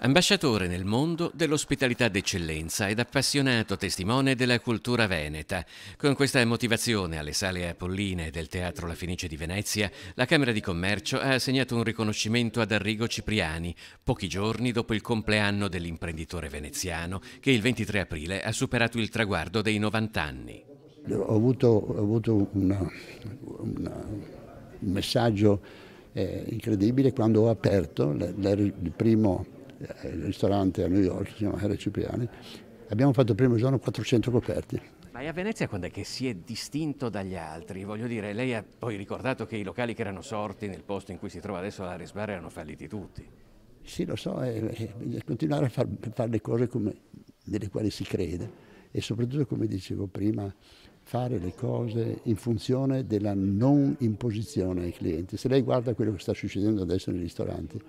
Ambasciatore nel mondo dell'ospitalità d'eccellenza ed appassionato testimone della cultura veneta. Con questa motivazione alle sale Apolline del Teatro La Fenice di Venezia, la Camera di Commercio ha assegnato un riconoscimento ad Arrigo Cipriani, pochi giorni dopo il compleanno dell'imprenditore veneziano che il 23 aprile ha superato il traguardo dei 90 anni. Ho avuto, ho avuto una, una, un messaggio eh, incredibile quando ho aperto la, la, il primo il eh, ristorante a New York, si chiama RCPiani, abbiamo fatto il primo giorno 400 coperti. Ma a Venezia quando è che si è distinto dagli altri? Voglio dire, lei ha poi ricordato che i locali che erano sorti nel posto in cui si trova adesso la Bar erano falliti tutti. Sì, lo so, è, eh, eh, bisogna continuare a fare far le cose come, delle quali si crede e soprattutto, come dicevo prima, fare le cose in funzione della non imposizione ai clienti. Se lei guarda quello che sta succedendo adesso nei ristoranti,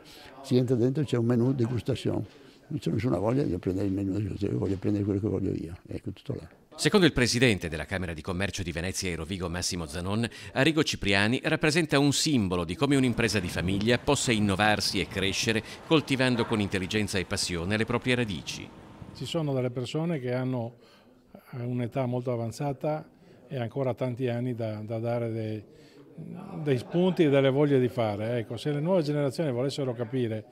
si entra dentro e c'è un menu degustation, non c'è nessuna voglia di prendere il menu degustation, voglio prendere quello che voglio io, ecco tutto là. Secondo il presidente della Camera di Commercio di Venezia e Rovigo Massimo Zanon, Arrigo Cipriani rappresenta un simbolo di come un'impresa di famiglia possa innovarsi e crescere coltivando con intelligenza e passione le proprie radici. Ci sono delle persone che hanno ha un'età molto avanzata e ancora tanti anni da, da dare dei, dei, spunti e delle voglie di fare. Ecco, se le nuove generazioni volessero capire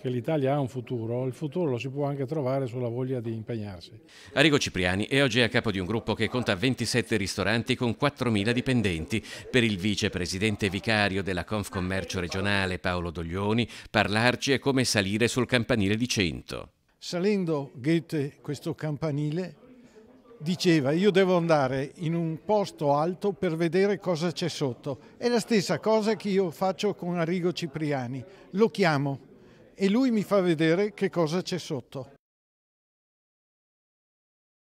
che l'Italia ha un futuro, il futuro lo si può anche trovare sulla voglia di impegnarsi. Arrigo Cipriani è oggi a capo di un gruppo che conta 27 ristoranti con 4.000 dipendenti. Per il vicepresidente vicario della Confcommercio regionale Paolo Doglioni, parlarci è come salire sul campanile di 100. Salendo Goethe questo campanile diceva io devo andare in un posto alto per vedere cosa c'è sotto. È la stessa cosa che io faccio con Arrigo Cipriani, lo chiamo e lui mi fa vedere che cosa c'è sotto.